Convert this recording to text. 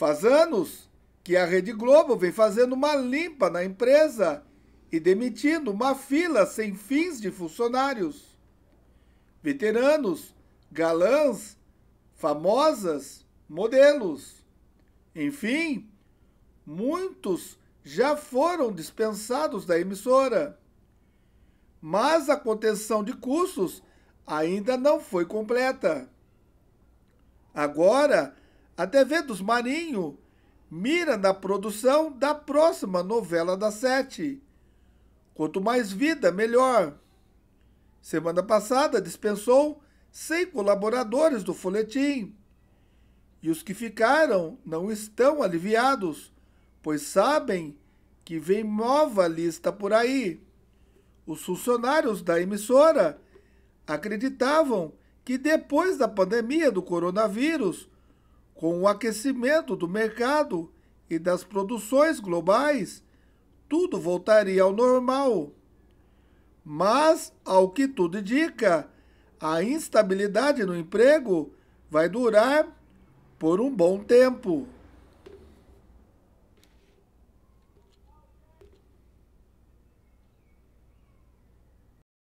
Faz anos que a Rede Globo vem fazendo uma limpa na empresa e demitindo uma fila sem fins de funcionários. Veteranos, galãs, famosas, modelos. Enfim, muitos já foram dispensados da emissora. Mas a contenção de custos ainda não foi completa. Agora, a TV dos Marinho mira na produção da próxima novela da Sete. Quanto mais vida, melhor. Semana passada dispensou 100 colaboradores do folhetim. E os que ficaram não estão aliviados, pois sabem que vem nova lista por aí. Os funcionários da emissora acreditavam que depois da pandemia do coronavírus, com o aquecimento do mercado e das produções globais, tudo voltaria ao normal. Mas, ao que tudo indica, a instabilidade no emprego vai durar por um bom tempo.